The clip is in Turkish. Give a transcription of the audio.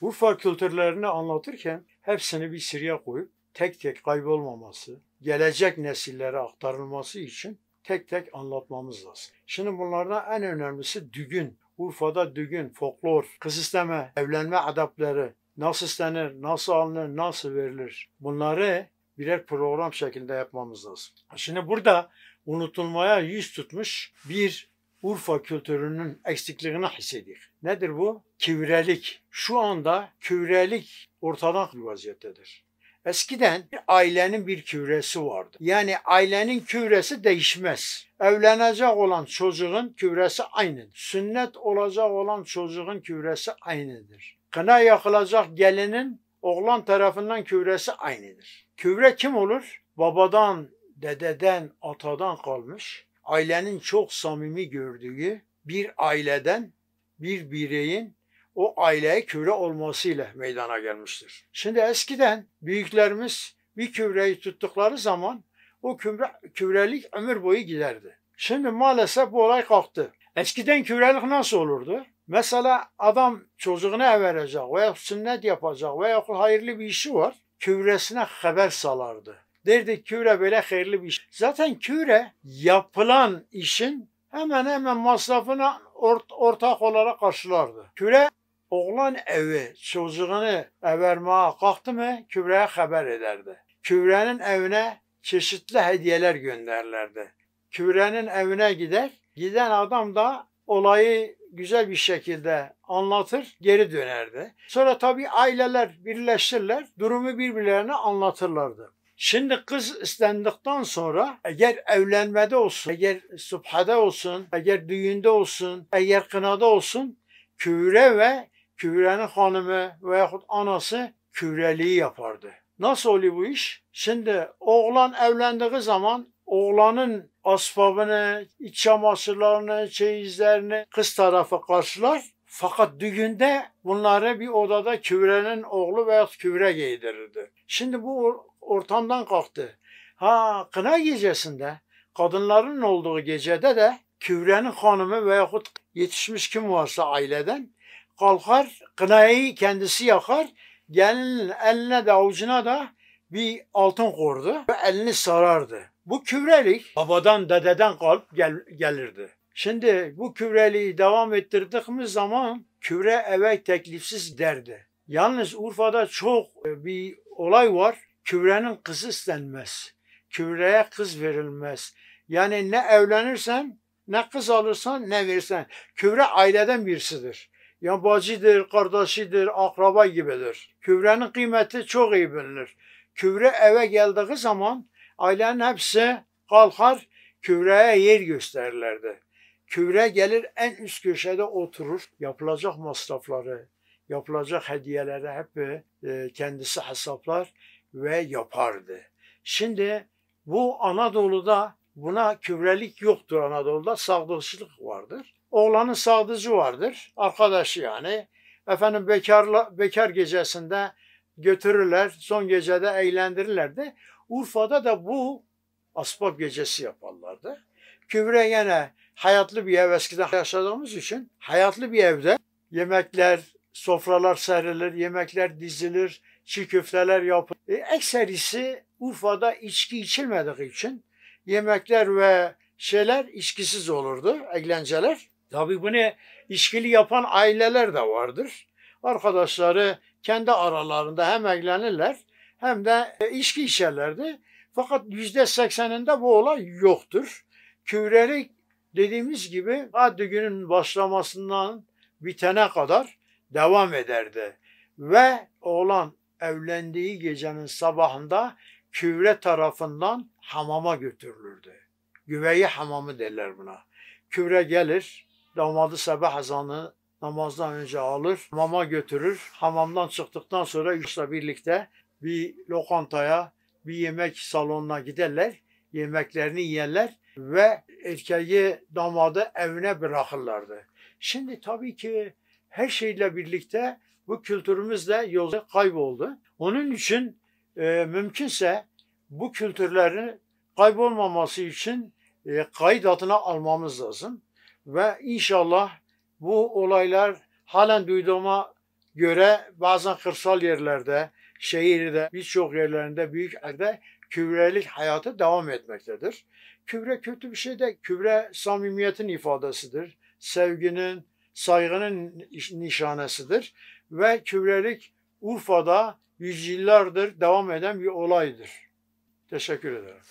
Urfa kültürlerini anlatırken hepsini bir sıraya koyup tek tek kaybolmaması, gelecek nesillere aktarılması için tek tek anlatmamız lazım. Şimdi bunlardan en önemlisi düğün. Urfa'da düğün, folklor, kız isteme, evlenme adapları, nasıl istenir, nasıl alınır, nasıl verilir? Bunları birer program şeklinde yapmamız lazım. Şimdi burada unutulmaya yüz tutmuş bir Urfa kültürünün eksikliğini hissediyor. Nedir bu? Kivrelik. Şu anda kivrelik ortadan bir vaziyettedir. Eskiden bir ailenin bir küvresi vardı. Yani ailenin küvresi değişmez. Evlenecek olan çocuğun küvresi aynıdır. Sünnet olacak olan çocuğun küvresi aynıdır. Kına yakılacak gelinin oğlan tarafından küvresi aynıdır. Küvre kim olur? Babadan, dededen, atadan kalmış ailenin çok samimi gördüğü bir aileden bir bireyin o aileye köle olmasıyla meydana gelmiştir. Şimdi eskiden büyüklerimiz bir küreyi tuttukları zaman o küre kürelik ömür boyu giderdi. Şimdi maalesef bu olay kalktı. Eskiden kürelik nasıl olurdu? Mesela adam çocuğuna verecek veya sünnet yapacak veya hayırlı bir işi var. küresine haber salardı derdi küre böyle hayırlı bir iş. Zaten küre yapılan işin hemen hemen masrafına ort ortak olarak karşılardı. Küre oğlan evi çocuğunu evermeye kalktı mı kübreye haber ederdi. Kübrenin evine çeşitli hediyeler gönderlerdi. Kübrenin evine gider, giden adam da olayı güzel bir şekilde anlatır, geri dönerdi. Sonra tabii aileler birleşirler, durumu birbirlerine anlatırlardı. Şimdi kız istendikten sonra eğer evlenmede olsun, eğer subhada olsun, eğer düğünde olsun, eğer kınada olsun küre ve kürenin hanımı veyahut anası küreliği yapardı. Nasıl oluyor bu iş? Şimdi oğlan evlendiği zaman oğlanın asbabını, iç çamaşırlarını, çeyizlerini kız tarafı karşılar. Fakat düğünde bunları bir odada küvrenin oğlu veya küvre giydirirdi. Şimdi bu ortamdan kalktı. Ha kına gecesinde kadınların olduğu gecede de küvrenin hanımı veyahut yetişmiş kim varsa aileden kalkar kınayı kendisi yakar. Gelinin eline de avucuna da bir altın kordu ve elini sarardı. Bu küvrelik babadan dededen kalıp gel gelirdi. Şimdi bu küvreliği devam ettirdik ettirdiğimiz zaman küvre eve teklifsiz derdi. Yalnız Urfa'da çok e, bir olay var. Kübrenin kızı istenmez. Kübreye kız verilmez. Yani ne evlenirsen, ne kız alırsan, ne verirsen. Kübre aileden birisidir. Yani bacıdır, kardeşidir, akraba gibidir. Kübrenin kıymeti çok iyi bilinir. Kübre eve geldiği zaman ailenin hepsi kalkar, kübreye yer gösterirlerdi. Kübre gelir en üst köşede oturur. Yapılacak masrafları, yapılacak hediyeleri hep e, kendisi hesaplar ve yapardı. Şimdi bu Anadolu'da buna küvrelik yoktur Anadolu'da sağdılçılık vardır. Oğlanın sağdıcı vardır. Arkadaşı yani. Efendim bekarla, bekar gecesinde götürürler. Son gecede eğlendirirlerdi. Urfa'da da bu asbab gecesi yaparlardı. Kübre yine hayatlı bir ev eskiden yaşadığımız için hayatlı bir evde yemekler, sofralar serilir, yemekler dizilir, köfteler yapılır. E, ekserisi Urfa'da içki içilmediği için yemekler ve şeyler içkisiz olurdu, eğlenceler. Tabii bunu içkili yapan aileler de vardır. Arkadaşları kendi aralarında hem eğlenirler hem de e, içki içerlerdi. Fakat yüzde sekseninde bu olay yoktur. Kürelik dediğimiz gibi adli günün başlamasından bitene kadar devam ederdi. Ve oğlan evlendiği gecenin sabahında küvre tarafından hamama götürülürdü. Güveyi hamamı derler buna. Küvre gelir, damadı sabah azanı namazdan önce alır, hamama götürür. Hamamdan çıktıktan sonra üçle birlikte bir lokantaya, bir yemek salonuna giderler. Yemeklerini yerler ve erkeği damadı evine bırakırlardı. Şimdi tabii ki her şeyle birlikte bu kültürümüz de yolda kayboldu. Onun için e, mümkünse bu kültürlerin kaybolmaması için e, kayıt altına almamız lazım. Ve inşallah bu olaylar halen duyduğuma göre bazen kırsal yerlerde, şehirde, birçok yerlerinde, büyük yerde kübrelik hayatı devam etmektedir. Kübre kötü bir şey de kübre samimiyetin ifadesidir. Sevginin, saygının nişanesidir ve küvrelik Urfa'da yüzyıllardır devam eden bir olaydır. Teşekkür ederim.